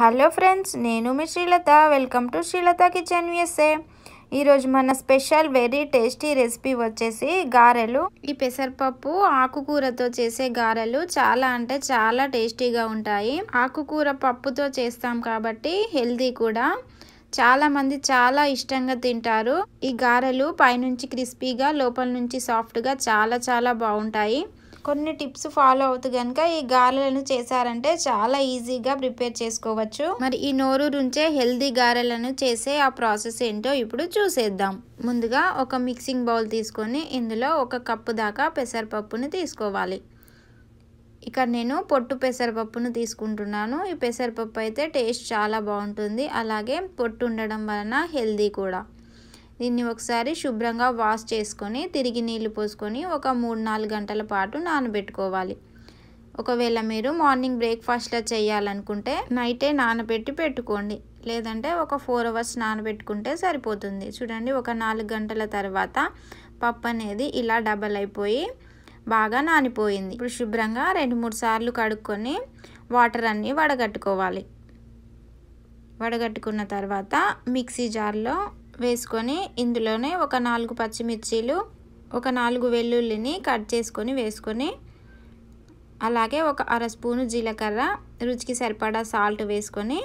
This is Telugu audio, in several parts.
హలో ఫ్రెండ్స్ నేను మీ Srilatha welcome to Srilatha kitchen విఎస్ఏ ఈరోజు మన స్పెషల్ వెరీ టేస్టీ రెసిపీ వచ్చేసి గారెలు ఈ పెసరపప్పు ఆకుకూరతో చేసే గారెలు చాలా అంటే చాలా టేస్టీగా ఉంటాయి ఆకుకూర పప్పుతో చేస్తాం కాబట్టి హెల్దీ కూడా చాలా మంది చాలా ఇష్టంగా తింటారు ఈ గారెలు పైనుంచి క్రిస్పీగా లోపల నుంచి సాఫ్ట్గా చాలా చాలా బాగుంటాయి కొన్ని టిప్స్ ఫాలో అవుతూ కనుక ఈ గారెలను చేశారంటే చాలా ఈజీగా ప్రిపేర్ చేసుకోవచ్చు మరి ఈ నోరు నుంచే హెల్దీ గారెలను చేసే ఆ ప్రాసెస్ ఏంటో ఇప్పుడు చూసేద్దాం ముందుగా ఒక మిక్సింగ్ బౌల్ తీసుకొని ఇందులో ఒక కప్పు దాకా పెసరపప్పుని తీసుకోవాలి ఇక్కడ నేను పొట్టు పెసరపప్పును తీసుకుంటున్నాను ఈ పెసరపప్పు అయితే టేస్ట్ చాలా బాగుంటుంది అలాగే పొట్టు ఉండడం వలన హెల్దీ కూడా దీన్ని ఒకసారి శుభ్రంగా వాష్ చేసుకొని తిరిగి నీళ్లు పోసుకొని ఒక మూడు నాలుగు గంటల పాటు నానబెట్టుకోవాలి ఒకవేళ మీరు మార్నింగ్ బ్రేక్ఫాస్ట్లో చేయాలనుకుంటే నైటే నానబెట్టి పెట్టుకోండి లేదంటే ఒక ఫోర్ అవర్స్ నానబెట్టుకుంటే సరిపోతుంది చూడండి ఒక నాలుగు గంటల తర్వాత పప్పు అనేది ఇలా డబల్ అయిపోయి బాగా నానిపోయింది ఇప్పుడు శుభ్రంగా రెండు మూడు సార్లు కడుక్కొని వాటర్ అన్నీ వడగట్టుకోవాలి వడగట్టుకున్న తర్వాత మిక్సీ జార్లో వేసుకొని ఇందులోనే ఒక నాలుగు పచ్చిమిర్చీలు ఒక నాలుగు వెల్లుల్లిని కట్ చేసుకొని వేసుకొని అలాగే ఒక అర స్పూను జీలకర్ర రుచికి సరిపడా సాల్ట్ వేసుకొని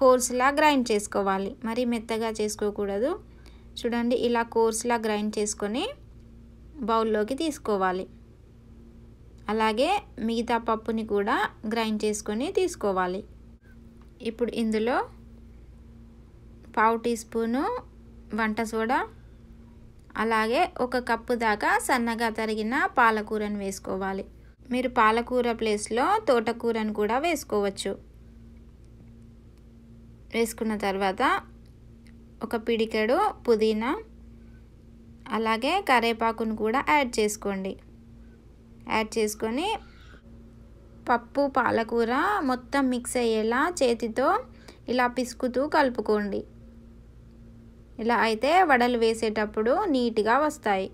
కోర్సులా గ్రైండ్ చేసుకోవాలి మరి మెత్తగా చేసుకోకూడదు చూడండి ఇలా కోర్సులా గ్రైండ్ చేసుకొని బౌల్లోకి తీసుకోవాలి అలాగే మిగతా పప్పుని కూడా గ్రైండ్ చేసుకొని తీసుకోవాలి ఇప్పుడు ఇందులో పావు టీ స్పూను వంట సోడా అలాగే ఒక కప్పు దాకా సన్నగా తరిగిన పాలకూరను వేసుకోవాలి మీరు పాలకూర ప్లేస్లో తోటకూరను కూడా వేసుకోవచ్చు వేసుకున్న తర్వాత ఒక పిడికెడు పుదీనా అలాగే కరేపాకును కూడా యాడ్ చేసుకోండి యాడ్ చేసుకొని పప్పు పాలకూర మొత్తం మిక్స్ అయ్యేలా చేతితో ఇలా పిసుకుతూ కలుపుకోండి ఇలా అయితే వడలు వేసేటప్పుడు నీట్గా వస్తాయి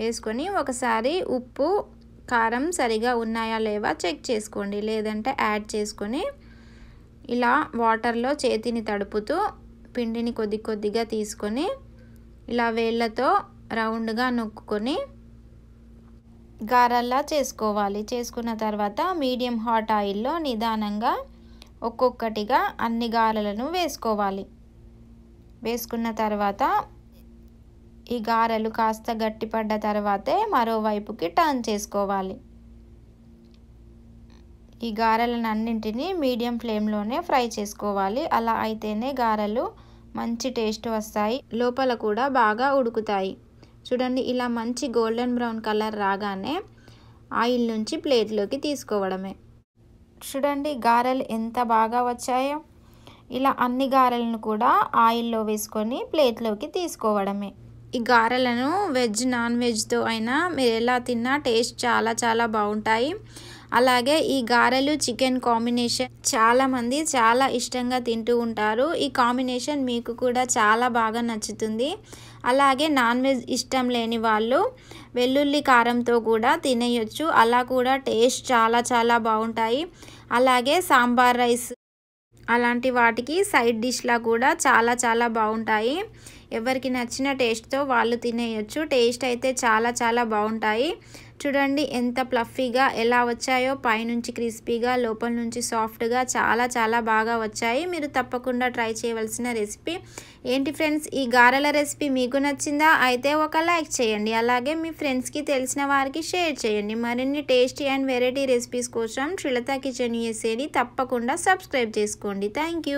వేసుకొని ఒకసారి ఉప్పు కారం సరిగా ఉన్నాయా లేవా చెక్ చేసుకోండి లేదంటే యాడ్ చేసుకొని ఇలా వాటర్లో చేతిని తడుపుతూ పిండిని కొద్ది కొద్దిగా తీసుకొని ఇలా వేళ్ళతో రౌండ్గా నొక్కుని గారల్లా చేసుకోవాలి చేసుకున్న తర్వాత మీడియం హాట్ ఆయిల్లో నిదానంగా ఒక్కొక్కటిగా అన్ని గారలను వేసుకోవాలి వేసుకున్న తర్వాత ఈ గారెలు కాస్త గట్టిపడ్డ తర్వాతే మరోవైపుకి టర్న్ చేసుకోవాలి ఈ గారెలను అన్నింటినీ మీడియం ఫ్లేమ్లోనే ఫ్రై చేసుకోవాలి అలా అయితేనే గారెలు మంచి టేస్ట్ వస్తాయి లోపల కూడా బాగా ఉడుకుతాయి చూడండి ఇలా మంచి గోల్డెన్ బ్రౌన్ కలర్ రాగానే ఆయిల్ నుంచి ప్లేట్లోకి తీసుకోవడమే చూడండి గారెలు ఎంత బాగా వచ్చాయో ఇలా అన్ని గారెలను కూడా ఆయిల్లో వేసుకొని ప్లేట్లోకి తీసుకోవడమే ఈ గారెలను వెజ్ నాన్ వెజ్తో అయినా మీరు ఎలా తిన్నా టేస్ట్ చాలా చాలా బాగుంటాయి అలాగే ఈ గారెలు చికెన్ కాంబినేషన్ చాలామంది చాలా ఇష్టంగా తింటూ ఉంటారు ఈ కాంబినేషన్ మీకు కూడా చాలా బాగా నచ్చుతుంది అలాగే నాన్ వెజ్ ఇష్టం లేని వాళ్ళు వెల్లుల్లి కారంతో కూడా తినేయొచ్చు అలా కూడా టేస్ట్ చాలా చాలా బాగుంటాయి అలాగే సాంబార్ రైస్ అలాంటి వాటికి సైడ్ డిష్లా కూడా చాలా చాలా బాగుంటాయి ఎవరికి నచ్చిన టేస్ట్తో వాళ్ళు తినేయచ్చు టేస్ట్ అయితే చాలా చాలా బాగుంటాయి చూడండి ఎంత ప్లఫీగా ఎలా వచ్చాయో పైనుంచి క్రిస్పీగా లోపల నుంచి సాఫ్ట్గా చాలా చాలా బాగా వచ్చాయి మీరు తప్పకుండా ట్రై చేయవలసిన రెసిపీ ఏంటి ఫ్రెండ్స్ ఈ గారెల రెసిపీ మీకు నచ్చిందా అయితే ఒక లైక్ చేయండి అలాగే మీ ఫ్రెండ్స్కి తెలిసిన వారికి షేర్ చేయండి మరిన్ని టేస్టీ అండ్ వెరైటీ రెసిపీస్ కోసం శ్రీలత కిచెన్ యూఎస్ఏని తప్పకుండా సబ్స్క్రైబ్ చేసుకోండి థ్యాంక్